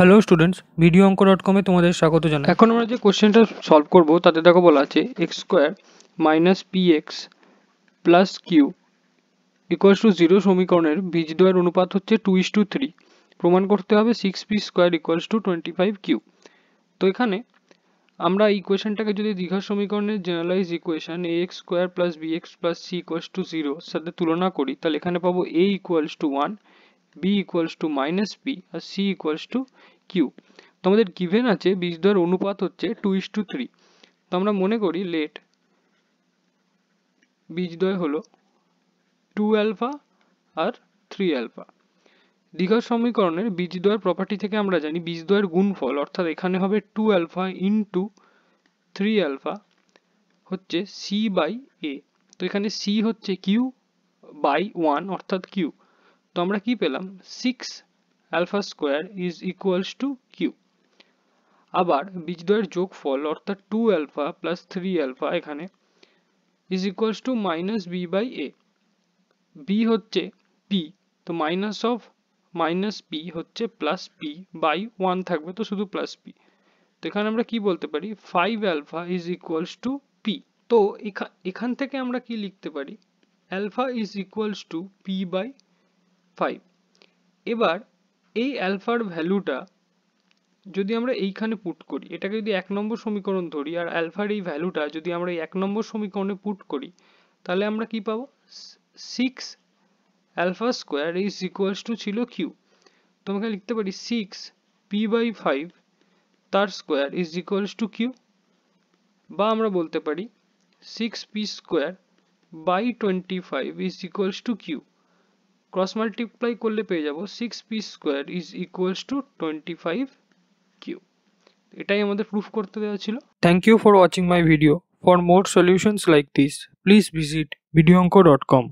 hello students video অঙ্ক dot কমে তোমাদের স্বাগত জানাই এখন আমরা যে কোশ্চেনটা সলভ করব তাতে দেখো বলা আছে x square minus p x plus q equals to zero সমীকরণের বীজদ্বয়ের অনুপাত হচ্ছে টু ইস টু থ্রি প্রমাণ করতে হবে six p square equals to twenty five q তো এখানে আমরা এই ইকুয়েশনটাকে যদি দীঘা সমীকরণের generalise equation a x square plus b x plus c equals to zero সাথে তুলনা করি তাহলে এখানে পাবো a equals to one b equals to minus p আর সি ইকুয়ালস টু কিউ তোমাদের গিভেন আছে বীজদ্বয়ের অনুপাত হচ্ছে টু ইস টু থ্রি তো আমরা মনে করি লেট বীজদ্বয় হলো টু অ্যালফা আর থ্রি অ্যালফা দীঘার সমীকরণের বীজদ্বয়ের প্রপার্টি থেকে আমরা জানি বীজদ্বয়ের গুণফল অর্থাৎ এখানে হবে two alpha into three alpha হচ্ছে c বাই এ তো এখানে c হচ্ছে কিউ বাই ওয়ান অর্থাৎ কিউ আমরা কি পেলাম six alpha square is equals to q আবার বীজদ্বয়ের যোগফল অর্থাৎ two alpha plus three alpha এখানে is equals to minus b by a b হচ্ছে পি তো মাইনাস অফ মাইনাস পি হচ্ছে প্লাস পি বাই ওয়ান থাকবে তো শুধু প্লাস পি তো এখানে আমরা কি বলতে পারি five alpha is equals to p তো এখান থেকে আমরা কি লিখতে পারি alpha is equals to p by five এবার এই অ্যালফার ভ্যালুটা যদি আমরা এইখানে পুট করি এটাকে যদি এক নম্বর সমীকরণ ধরি আর অ্যালফার এই ভ্যালুটা যদি আমরা এই এক নম্বর সমীকরণে পুট করি তাহলে আমরা কি পাবো six alpha square is equals to ছিল কিউ তো লিখতে পারি সিক্স পি বাই ফাইভ তার square is equals to q বা আমরা বলতে পারি six p square by twenty five is equals to q cross multiply করলে পেয়ে যাবো six p square is equals to twenty five q এটাই আমাদের প্রুফ করতে দেওয়া ছিল thank you for watching my video for more solutions like this please visit video অঙ্ক dot কম